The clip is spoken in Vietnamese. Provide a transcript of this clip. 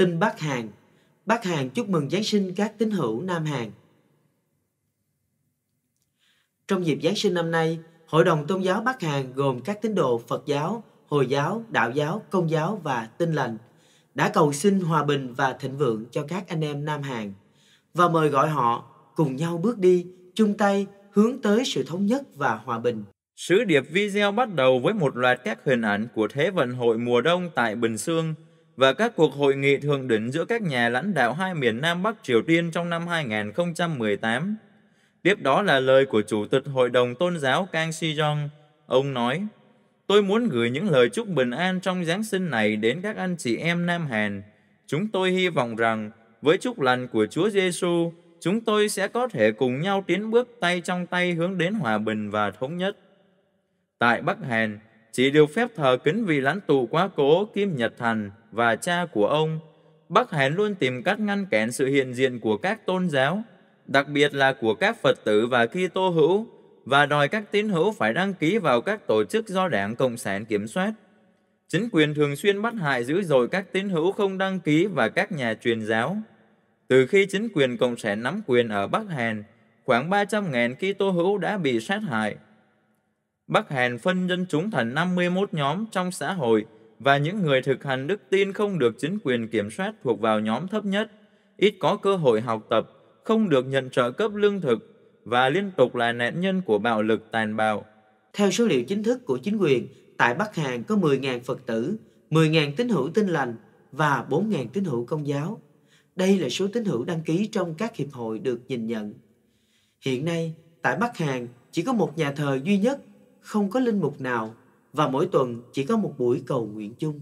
Tin Bắc Hàn Bắc Hàn chúc mừng Giáng sinh các tín hữu Nam Hàn Trong dịp Giáng sinh năm nay, Hội đồng Tôn giáo Bắc Hàn gồm các tín đồ Phật giáo, Hồi giáo, Đạo giáo, Công giáo và Tin lành đã cầu xin hòa bình và thịnh vượng cho các anh em Nam Hàn và mời gọi họ cùng nhau bước đi, chung tay hướng tới sự thống nhất và hòa bình. Sứ điệp video bắt đầu với một loạt các hình ảnh của Thế vận hội mùa đông tại Bình Dương và các cuộc hội nghị thượng đỉnh giữa các nhà lãnh đạo hai miền Nam Bắc Triều Tiên trong năm 2018. Tiếp đó là lời của Chủ tịch Hội đồng Tôn giáo Kang Si-jong. Ông nói, Tôi muốn gửi những lời chúc bình an trong Giáng sinh này đến các anh chị em Nam Hàn. Chúng tôi hy vọng rằng, với chúc lành của Chúa Giêsu, chúng tôi sẽ có thể cùng nhau tiến bước tay trong tay hướng đến hòa bình và thống nhất. Tại Bắc Hàn, chỉ được phép thờ kính vị lãnh tù quá cố Kim Nhật Thành và cha của ông. Bắc Hán luôn tìm cách ngăn cản sự hiện diện của các tôn giáo, đặc biệt là của các Phật tử và Kitô hữu, và đòi các tín hữu phải đăng ký vào các tổ chức do Đảng Cộng sản kiểm soát. Chính quyền thường xuyên bắt hại dữ dội các tín hữu không đăng ký và các nhà truyền giáo. Từ khi chính quyền Cộng sản nắm quyền ở Bắc Hàn, khoảng 300.000 Kitô hữu đã bị sát hại, Bắc Hàn phân dân chúng thành 51 nhóm trong xã hội và những người thực hành đức tin không được chính quyền kiểm soát thuộc vào nhóm thấp nhất, ít có cơ hội học tập, không được nhận trợ cấp lương thực và liên tục là nạn nhân của bạo lực tàn bạo. Theo số liệu chính thức của chính quyền, tại Bắc Hàn có 10.000 Phật tử, 10.000 tín hữu tin lành và 4.000 tín hữu công giáo. Đây là số tín hữu đăng ký trong các hiệp hội được nhìn nhận. Hiện nay, tại Bắc Hàn chỉ có một nhà thờ duy nhất không có linh mục nào và mỗi tuần chỉ có một buổi cầu nguyện chung.